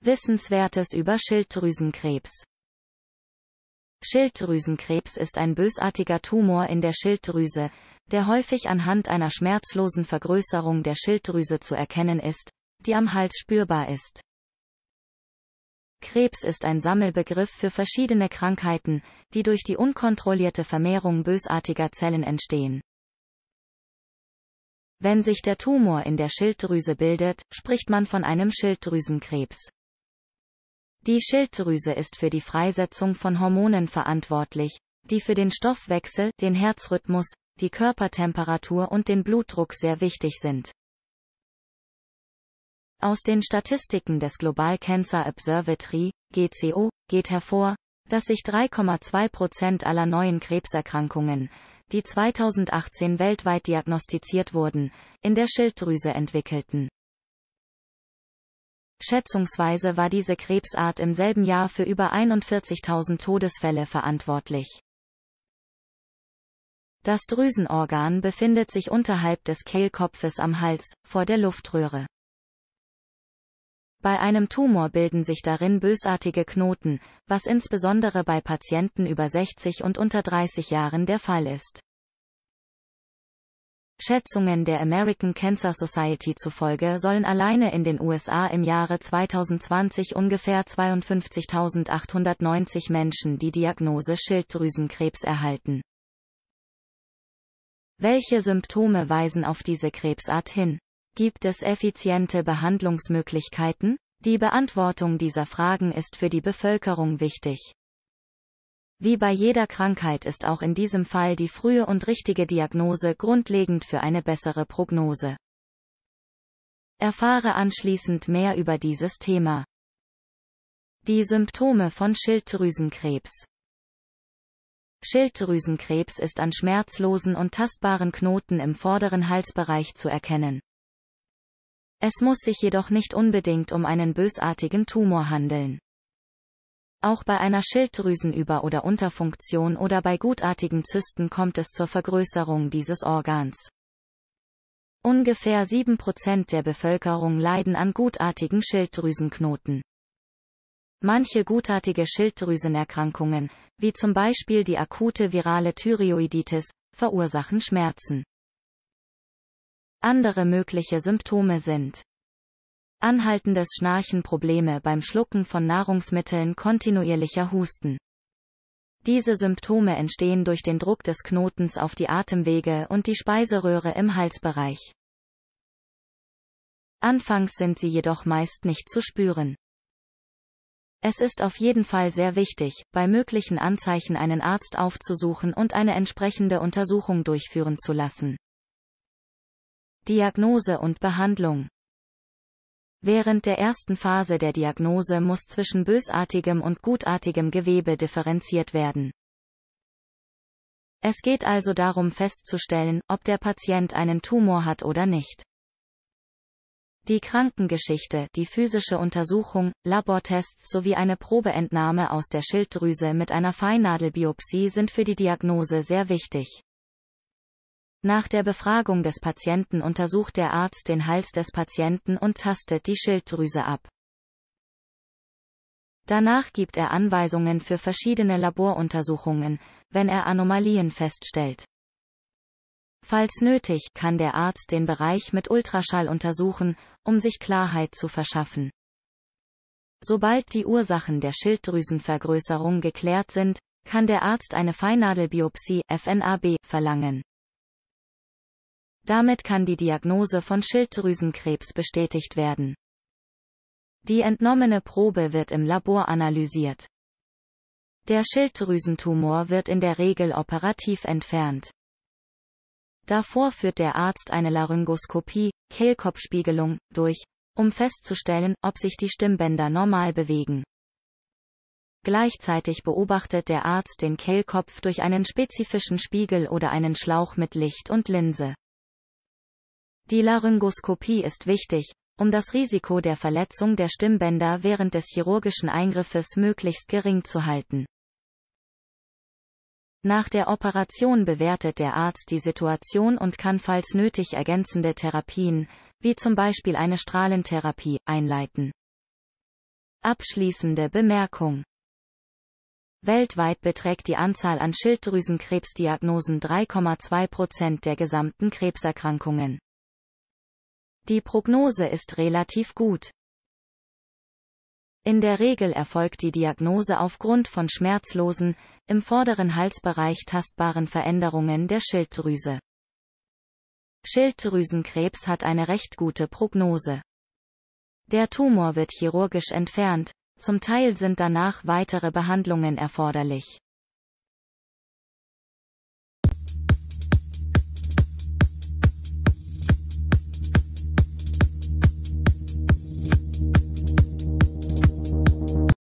Wissenswertes über Schilddrüsenkrebs Schilddrüsenkrebs ist ein bösartiger Tumor in der Schilddrüse, der häufig anhand einer schmerzlosen Vergrößerung der Schilddrüse zu erkennen ist, die am Hals spürbar ist. Krebs ist ein Sammelbegriff für verschiedene Krankheiten, die durch die unkontrollierte Vermehrung bösartiger Zellen entstehen. Wenn sich der Tumor in der Schilddrüse bildet, spricht man von einem Schilddrüsenkrebs. Die Schilddrüse ist für die Freisetzung von Hormonen verantwortlich, die für den Stoffwechsel, den Herzrhythmus, die Körpertemperatur und den Blutdruck sehr wichtig sind. Aus den Statistiken des Global Cancer Observatory, GCO, geht hervor, dass sich 3,2 Prozent aller neuen Krebserkrankungen, die 2018 weltweit diagnostiziert wurden, in der Schilddrüse entwickelten. Schätzungsweise war diese Krebsart im selben Jahr für über 41.000 Todesfälle verantwortlich. Das Drüsenorgan befindet sich unterhalb des Kehlkopfes am Hals, vor der Luftröhre. Bei einem Tumor bilden sich darin bösartige Knoten, was insbesondere bei Patienten über 60 und unter 30 Jahren der Fall ist. Schätzungen der American Cancer Society zufolge sollen alleine in den USA im Jahre 2020 ungefähr 52.890 Menschen die Diagnose Schilddrüsenkrebs erhalten. Welche Symptome weisen auf diese Krebsart hin? Gibt es effiziente Behandlungsmöglichkeiten? Die Beantwortung dieser Fragen ist für die Bevölkerung wichtig. Wie bei jeder Krankheit ist auch in diesem Fall die frühe und richtige Diagnose grundlegend für eine bessere Prognose. Erfahre anschließend mehr über dieses Thema. Die Symptome von Schilddrüsenkrebs Schilddrüsenkrebs ist an schmerzlosen und tastbaren Knoten im vorderen Halsbereich zu erkennen. Es muss sich jedoch nicht unbedingt um einen bösartigen Tumor handeln. Auch bei einer Schilddrüsenüber- oder Unterfunktion oder bei gutartigen Zysten kommt es zur Vergrößerung dieses Organs. Ungefähr 7% der Bevölkerung leiden an gutartigen Schilddrüsenknoten. Manche gutartige Schilddrüsenerkrankungen, wie zum Beispiel die akute virale Thyreoiditis, verursachen Schmerzen. Andere mögliche Symptome sind anhaltendes Schnarchen Probleme beim Schlucken von Nahrungsmitteln kontinuierlicher Husten. Diese Symptome entstehen durch den Druck des Knotens auf die Atemwege und die Speiseröhre im Halsbereich. Anfangs sind sie jedoch meist nicht zu spüren. Es ist auf jeden Fall sehr wichtig, bei möglichen Anzeichen einen Arzt aufzusuchen und eine entsprechende Untersuchung durchführen zu lassen. Diagnose und Behandlung Während der ersten Phase der Diagnose muss zwischen bösartigem und gutartigem Gewebe differenziert werden. Es geht also darum festzustellen, ob der Patient einen Tumor hat oder nicht. Die Krankengeschichte, die physische Untersuchung, Labortests sowie eine Probeentnahme aus der Schilddrüse mit einer Feinnadelbiopsie sind für die Diagnose sehr wichtig. Nach der Befragung des Patienten untersucht der Arzt den Hals des Patienten und tastet die Schilddrüse ab. Danach gibt er Anweisungen für verschiedene Laboruntersuchungen, wenn er Anomalien feststellt. Falls nötig, kann der Arzt den Bereich mit Ultraschall untersuchen, um sich Klarheit zu verschaffen. Sobald die Ursachen der Schilddrüsenvergrößerung geklärt sind, kann der Arzt eine Feinnadelbiopsie FNAB verlangen. Damit kann die Diagnose von Schilddrüsenkrebs bestätigt werden. Die entnommene Probe wird im Labor analysiert. Der Schilddrüsentumor wird in der Regel operativ entfernt. Davor führt der Arzt eine Laryngoskopie, Kehlkopfspiegelung, durch, um festzustellen, ob sich die Stimmbänder normal bewegen. Gleichzeitig beobachtet der Arzt den Kehlkopf durch einen spezifischen Spiegel oder einen Schlauch mit Licht und Linse. Die Laryngoskopie ist wichtig, um das Risiko der Verletzung der Stimmbänder während des chirurgischen Eingriffes möglichst gering zu halten. Nach der Operation bewertet der Arzt die Situation und kann falls nötig ergänzende Therapien, wie zum Beispiel eine Strahlentherapie, einleiten. Abschließende Bemerkung. Weltweit beträgt die Anzahl an Schilddrüsenkrebsdiagnosen 3,2 Prozent der gesamten Krebserkrankungen. Die Prognose ist relativ gut. In der Regel erfolgt die Diagnose aufgrund von schmerzlosen, im vorderen Halsbereich tastbaren Veränderungen der Schilddrüse. Schilddrüsenkrebs hat eine recht gute Prognose. Der Tumor wird chirurgisch entfernt, zum Teil sind danach weitere Behandlungen erforderlich.